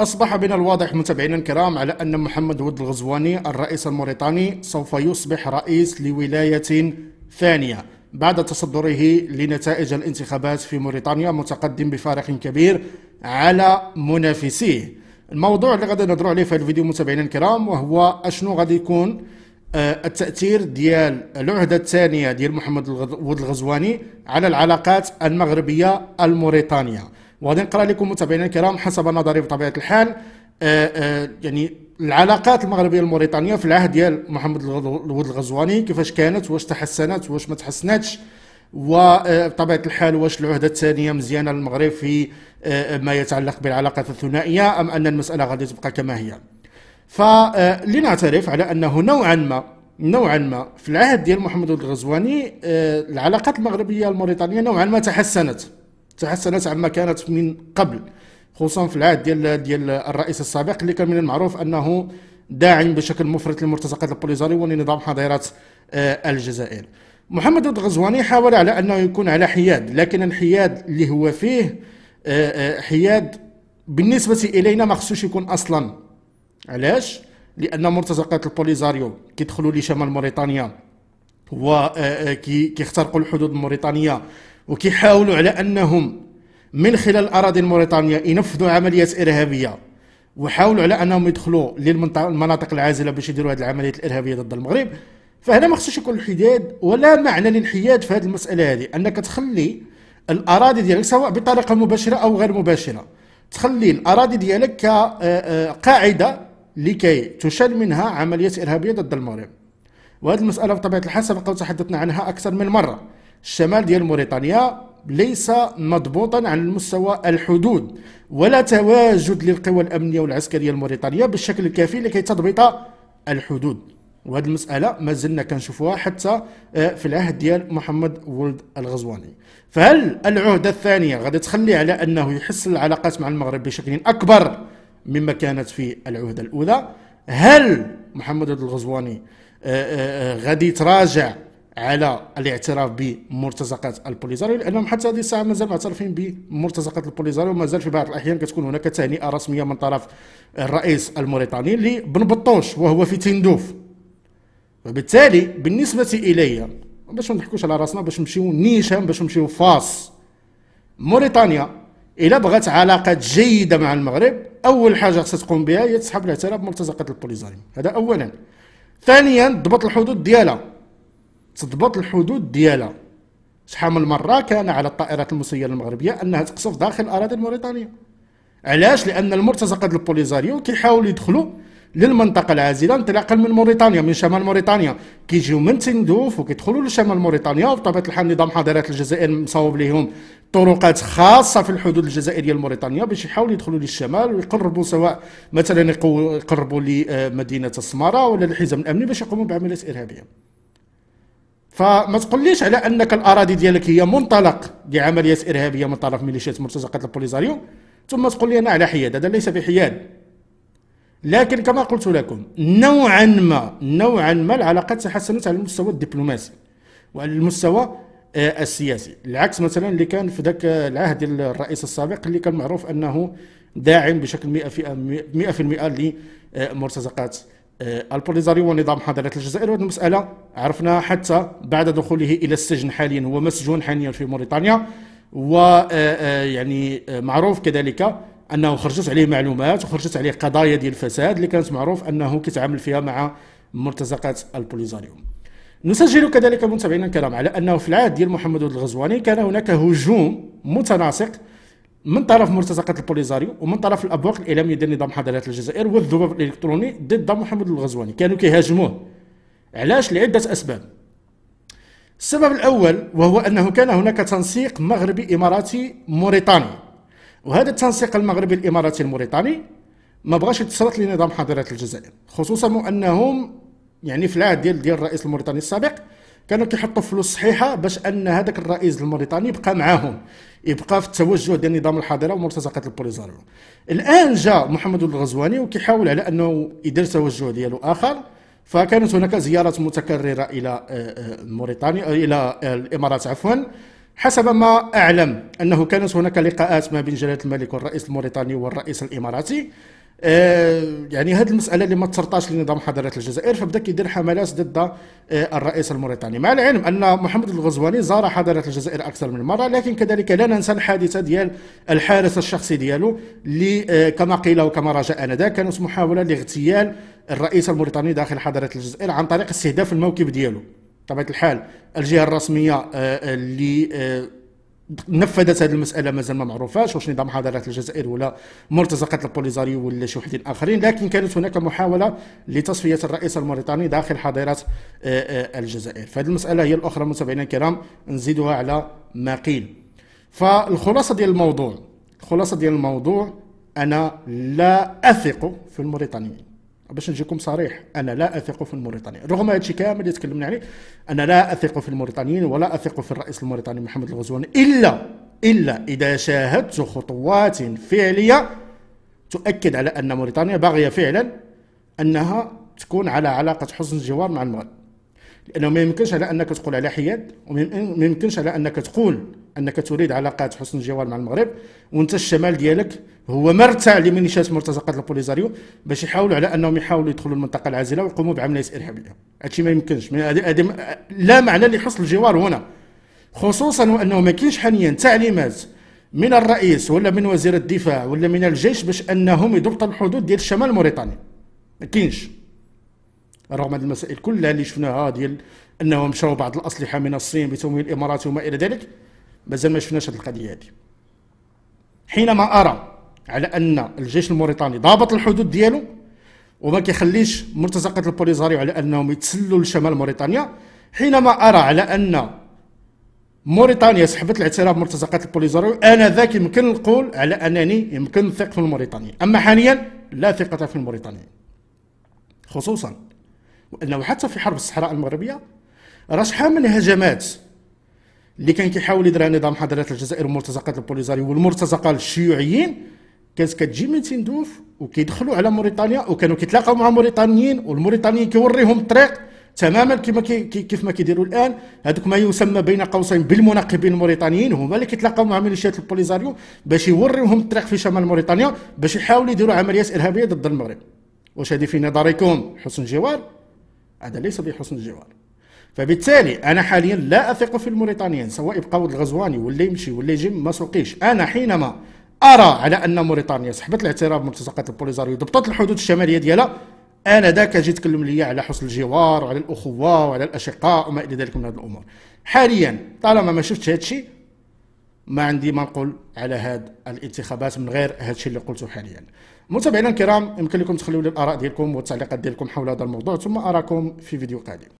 أصبح من الواضح متابعينا الكرام على أن محمد ود الغزواني الرئيس الموريتاني سوف يصبح رئيس لولاية ثانية بعد تصدره لنتائج الانتخابات في موريتانيا متقدم بفارق كبير على منافسيه الموضوع اللي غادي نهضروا عليه في هذا الفيديو متابعينا الكرام وهو اشنو غادي يكون آه، التاثير ديال العهده الثانيه ديال محمد ود الغزواني على العلاقات المغربيه الموريتانيه وغادي نقرا لكم متابعينا الكرام حسب نظري بطبيعه الحال آه، آه، يعني العلاقات المغربيه الموريتانيه في العهد ديال محمد الود الغزواني كيفاش كانت واش تحسنت واش ما تحسنتش وبطبيعه آه، الحال واش العهده الثانيه مزيانه للمغرب في ما يتعلق بالعلاقات الثنائيه ام ان المساله غادي تبقى كما هي فلنعترف على انه نوعا ما نوعا ما في العهد ديال محمد الغزواني العلاقات المغربيه الموريتانيه نوعا ما تحسنت تحسنت عما كانت من قبل خصوصا في العهد ديال ديال الرئيس السابق اللي كان من المعروف انه داعم بشكل مفرط لمرتزقات البوليزاريو ولنظام حظيرات آه، الجزائر محمد الغزواني حاول على انه يكون على حياد لكن الحياد اللي هو فيه آه، آه، حياد بالنسبه الينا ما خصوش يكون اصلا علاش لان مرتزقات البوليزاريو كيدخلوا لشمال موريتانيا وكيخترقوا الحدود الموريتانيه وكيحاولوا على انهم من خلال الاراضي الموريتانيه ينفذوا عمليات ارهابيه وحاولوا على انهم يدخلوا للمناطق العازله باش يديروا هذه العمليات الارهابيه ضد المغرب فهنا ما خصوش يكون الحداد ولا معنى للانحياد في هذه المساله هذه انك تخلي الاراضي ديالك سواء بطريقه مباشره او غير مباشره تخلي الاراضي ديالك كقاعده آه، آه، لكي تشل منها عمليات ارهابيه ضد المغرب وهذه المساله بطبيعه الحال سبق وتحدثنا عنها اكثر من مره الشمال ديال موريتانيا ليس مضبوطا على المستوى الحدود ولا تواجد للقوى الامنيه والعسكريه الموريتانيه بالشكل الكافي لكي تضبط الحدود وهذه المساله ما زلنا كنشوفوها حتى آه، في العهد ديال محمد ولد الغزواني فهل العهده الثانيه غادي تخلي على انه يحسن العلاقات مع المغرب بشكل اكبر مما كانت في العهده الاولى هل محمد الغزواني آه، آه، غادي يتراجع على الاعتراف بمرتزقات البوليزاريو لانهم حتى هذه الساعه مازال معترفين بمرتزقات البوليزاريو ومازال في بعض الاحيان كتكون هناك تهنئه رسميه من طرف الرئيس الموريتاني لبن بطوش وهو في تندوف وبالتالي بالنسبه الي باش ما نضحكوش على راسنا باش نمشيو نيشان باش نمشيو فاس موريتانيا الا بغات علاقات جيده مع المغرب اول حاجه خصها تقوم بها هي تسحب الاعتراف بمرتزقات البوليزاريو هذا اولا ثانيا ضبط الحدود ديالها تضبط الحدود ديالها شحال من مره كان على الطائرات المسيره المغربيه انها تقصف داخل الاراضي الموريتانيه علاش لان المرتزقه ديال البوليزاريو كيحاولوا يدخلوا للمنطقه العازله انطلاقا من موريتانيا من شمال موريتانيا كيجيو من تندوف وكيدخلوا لشمال موريتانيا وبطبيعه الحال نظام حضارات الجزائر مصوب لهم طرقات خاصه في الحدود الجزائريه الموريتانيه باش يحاولوا يدخلوا للشمال ويقربوا سواء مثلا يقربوا لمدينه السماره ولا الحزام الامني باش يقوموا بعمليات ارهابيه فما تقوليش على انك الاراضي ديالك هي منطلق لعمليات ارهابيه من طرف ميليشيات مرتزقه البوليزاريو ثم تقول لي انا على حياد هذا ليس بحياد لكن كما قلت لكم نوعا ما نوعا ما العلاقات تحسنت على المستوى الدبلوماسي وعلى المستوى آه، السياسي العكس مثلا اللي كان في ذاك العهد ديال الرئيس السابق اللي كان معروف انه داعم بشكل 100% 100% لمرتزقات آه، البوليزاريو ونظام حضارة الجزائر وهذه المسألة عرفناها حتى بعد دخوله إلى السجن حاليا هو مسجون حاليا في موريتانيا و آه، آه، يعني معروف كذلك انه خرجت عليه معلومات وخرجت عليه قضايا ديال الفساد اللي كانت معروف انه كيتعامل فيها مع مرتزقات البوليزاريو نسجل كذلك متابعينا الكرام على انه في العهد ديال محمد الغزواني كان هناك هجوم متناسق من طرف مرتزقه البوليزاريو ومن طرف الابواق الاعلاميه ديال نظام حضارات الجزائر والذباب الالكتروني ضد محمد الغزواني كانوا كيهاجموه علاش لعده اسباب السبب الاول وهو انه كان هناك تنسيق مغربي اماراتي موريتاني وهذا التنسيق المغربي الاماراتي الموريتاني ما بغاش يتسلط لنظام حضارات الجزائر خصوصا وانهم يعني في العهد ديال ديال الرئيس الموريتاني السابق كانوا كيحطوا فلوس صحيحه باش ان هذاك الرئيس الموريتاني يبقى معاهم يبقى في التوجه ديال نظام الحاضره ومرتزقه البوليزاريو الان جا محمد الغزواني وكيحاول على انه يدير توجه ديالو اخر فكانت هناك زيارات متكرره الى آه، آه، موريتانيا آه، الى الامارات عفوا حسب ما اعلم انه كانت هناك لقاءات ما بين جلاله الملك والرئيس الموريتاني والرئيس الاماراتي آه، يعني هذه المساله اللي ما تسرطاش لنظام حضاره الجزائر فبدا كيدير حملات ضد آه، الرئيس الموريتاني مع العلم ان محمد الغزواني زار حضاره الجزائر اكثر من مره لكن كذلك لا ننسى الحادثه ديال الحارس الشخصي ديالو اللي آه، كما قيل وكما رجع انذاك كانت محاوله لاغتيال الرئيس الموريتاني داخل حضاره الجزائر عن طريق استهداف الموكب ديالو بطبيعه الحال الجهه الرسميه اللي نفذت هذه المساله مازال ما معروفاش واش نظام حضارات الجزائر ولا مرتزقه البوليزاريو ولا شي وحدين اخرين لكن كانت هناك محاوله لتصفيه الرئيس الموريتاني داخل حضارات آه، آه، الجزائر فهذه المساله هي الاخرى متابعينا الكرام نزيدها على ما قيل فالخلاصه ديال الموضوع الخلاصه ديال الموضوع انا لا اثق في الموريتانيين باش نجيكم صريح انا لا اثق في الموريتانيين رغم هذا الشيء كامل اللي تكلمنا عليه انا لا اثق في الموريتانيين ولا اثق في الرئيس الموريتاني محمد الغزواني الا الا اذا شاهدت خطوات فعليه تؤكد على ان موريتانيا باغيه فعلا انها تكون على علاقه حسن جوار مع المغرب لانه ما يمكنش على انك تقول على حياد وما يمكنش على انك تقول انك تريد علاقات حسن الجوار مع المغرب وانت الشمال ديالك هو مرتع لميليشيات مرتزقات البوليزاريو باش يحاولوا على انهم يحاولوا يدخلوا المنطقه العازله ويقوموا بعمليه ارهابيه هادشي ما يمكنش لا معنى لحصن الجوار هنا خصوصا وانه ما كاينش حاليا تعليمات من الرئيس ولا من وزير الدفاع ولا من الجيش باش انهم يضبطوا الحدود ديال الشمال موريتانيا ما كاينش رغم هذه المسائل كلها اللي شفناها ديال انهم شروا بعض الاسلحه من الصين بتمويل الامارات وما الى ذلك مازال ما شفناش هذه القضيه هذه حينما ارى على ان الجيش الموريتاني ضابط الحدود ديالو وما كيخليش مرتزقه البوليزاريو على انهم يتسلوا لشمال موريتانيا حينما ارى على ان موريتانيا سحبت الاعتراف مرتزقه البوليزاريو انا ذاك يمكن نقول على انني يمكن نثق في الموريتانيين اما حاليا لا ثقه في الموريتانيين خصوصا وانه حتى في حرب الصحراء المغربيه راه شحال من هجمات اللي كان كيحاول يدير نظام حضاره الجزائر ومرتزقات البوليزاريو والمرتزقه الشيوعيين كانت كتجي من تندوف وكيدخلوا على موريتانيا وكانوا كيتلاقاو مع موريتانيين والموريتانيين كيوريهم الطريق تماما كما كي كيف ما كيديروا الان هذوك ما يسمى بين قوسين بالمناقبين الموريتانيين هما اللي كيتلاقاو مع ميليشيات البوليزاريو باش يوريوهم الطريق في شمال موريتانيا باش يحاولوا يديروا عمليات ارهابيه ضد المغرب واش هذه في نظركم حسن جوار هذا ليس بحسن جوار فبالتالي انا حاليا لا اثق في الموريتانيين سواء يبقاو الغزواني ولا يمشي ولا يجي ما سوقيش انا حينما ارى على ان موريتانيا سحبت الاعتراف ملتصقة البوليزاريو ضبطت الحدود الشماليه ديالها انا ذاك اجي تكلم لي على حسن الجوار وعلى الاخوه وعلى الاشقاء وما الى ذلك من هذه الامور حاليا طالما ما شفتش هذا الشيء ما عندي ما نقول على هاد الانتخابات من غير هادشي الشيء اللي قلته حاليا متابعينا الكرام يمكن لكم تخليوا لي الاراء ديالكم والتعليقات ديالكم حول هذا الموضوع ثم اراكم في فيديو قادم